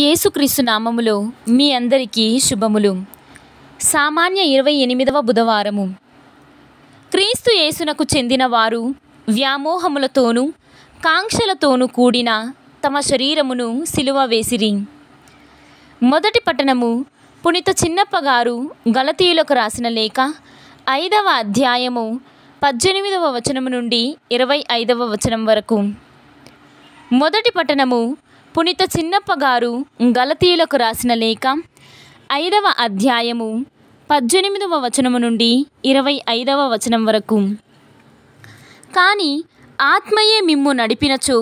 యేసుక్రీస్తు నామములో మీ అందరికీ శుభములు సామాన్య ఇరవై ఎనిమిదవ బుధవారము క్రీస్తు యేసునకు చెందిన వారు వ్యామోహములతోనూ కాంక్షలతోనూ కూడిన తమ శరీరమును సిలువ వేసిరి మొదటి పట్టణము పునిత చిన్నప్పగారు గలతీయులకు రాసిన లేఖ ఐదవ అధ్యాయము పద్దెనిమిదవ వచనము నుండి ఇరవై ఐదవ వచనం వరకు మొదటి పట్టణము పునిత చిన్నప్ప గారు గలతీయులకు రాసిన లేఖ ఐదవ అధ్యాయము పద్దెనిమిదవ వచనము నుండి ఇరవై ఐదవ వచనం వరకు కానీ ఆత్మయే మిమ్ము నడిపినచో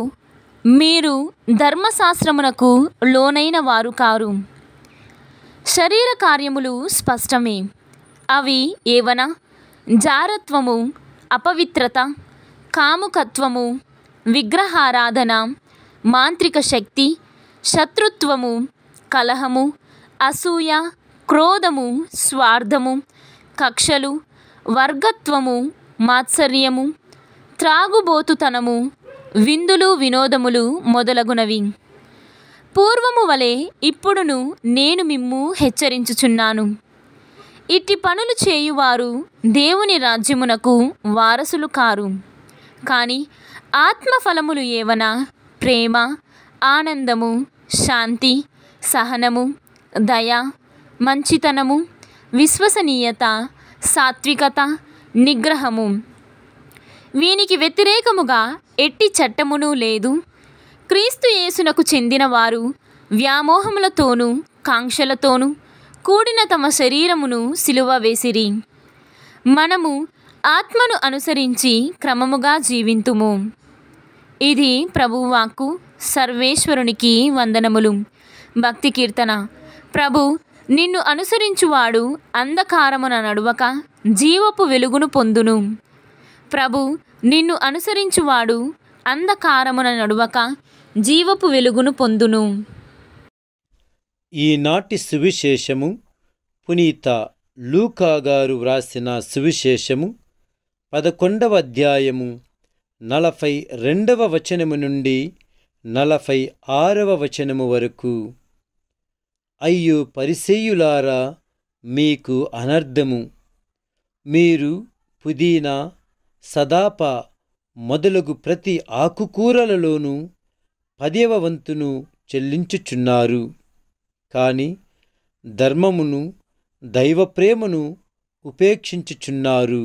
మీరు ధర్మశాస్త్రమునకు లోనైన వారు కారు శరీర కార్యములు స్పష్టమే అవి ఏవన జారత్వము అపవిత్రత కాముకత్వము విగ్రహారాధన మాంత్రిక శక్తి శత్రుత్వము కలహము అసూయ క్రోధము స్వార్థము కక్షలు వర్గత్వము మాత్సర్యము త్రాగుబోతుతనము విందులు వినోదములు మొదలగునవి పూర్వము వలె ఇప్పుడును నేను మిమ్ము హెచ్చరించుచున్నాను ఇట్టి పనులు చేయువారు దేవుని రాజ్యమునకు వారసులు కారు కానీ ఆత్మఫలములు ఏవనా ప్రేమ ఆనందము శాంతి సహనము దయ మంచితనము విశ్వసనీయత సాత్వికత నిగ్రహము వీనికి వ్యతిరేకముగా ఎట్టి చట్టమును లేదు క్రీస్తు యేసునకు చెందినవారు వ్యామోహములతోనూ కాంక్షలతోనూ కూడిన తమ శరీరమును సిలువ వేసిరి మనము ఆత్మను అనుసరించి క్రమముగా జీవింతుము ఇది ప్రభువాక్కు సర్వేశ్వరునికి వందనములు భక్తి కీర్తన ప్రభు నిన్ను అనుసరించువాడు అంధకారమున నడువక జీవపు వెలుగును పొందును ప్రభు నిన్ను అనుసరించువాడు అంధకారమున నడువక జీవపు వెలుగును పొందును ఈనాటి సువిశేషము పునీత లూకా గారు వ్రాసిన సువిశేషము పదకొండవ అధ్యాయము నలభై రెండవ వచనము నుండి నలభై ఆరవ వచనము వరకు అయ్యో పరిసేయులారా మీకు అనర్ధము మీరు పుదీనా సదాప మొదలగు ప్రతి ఆకుకూరలలోనూ పదేవ వంతును చెల్లించుచున్నారు కాని ధర్మమును దైవప్రేమను ఉపేక్షించుచున్నారు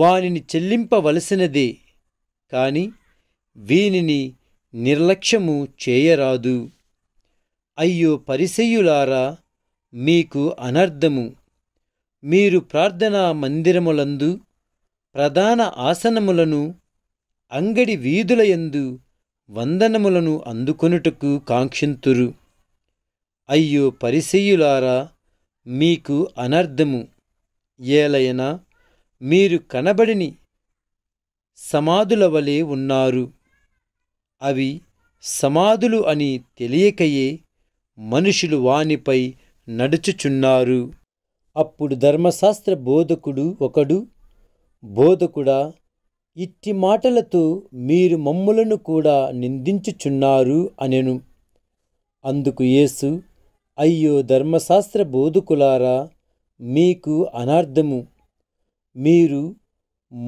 వానిని చెల్లింపవలసినదే కాని వీనిని నిర్లక్ష్యము చేయరాదు అయ్యో పరిసెయులారా మీకు అనర్ధము మీరు ప్రార్థనా మందిరములందు ప్రధాన ఆసనములను అంగడి వీధులయందు వందనములను అందుకొనుటకు కాంక్షింతురు అయ్యో పరిసెయులారా మీకు అనర్ధము ఏలయనా మీరు కనబడిని సమాధుల వలె ఉన్నారు అవి సమాధులు అని తెలియకయే మనుషులు వానిపై నడుచుచున్నారు అప్పుడు ధర్మశాస్త్ర బోధకుడు ఒకడు బోధకుడా ఇట్టి మాటలతో మీరు మమ్ములను కూడా నిందించుచున్నారు అనెను అందుకు యేసు అయ్యో ధర్మశాస్త్ర బోధకులారా మీకు అనార్థము మీరు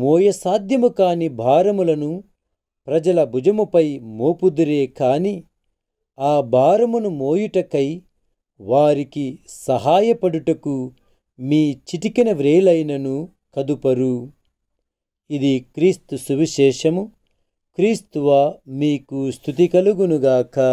మోయసాధ్యము కాని భారములను ప్రజల భుజముపై మోపుదురే కాని ఆ భారమును మోయుటకై వారికి సహాయపడుటకు మీ చిటికిన వ్రేలైనను కదుపరు ఇది క్రీస్తు సువిశేషము క్రీస్తువా మీకు స్థుతి కలుగునుగాక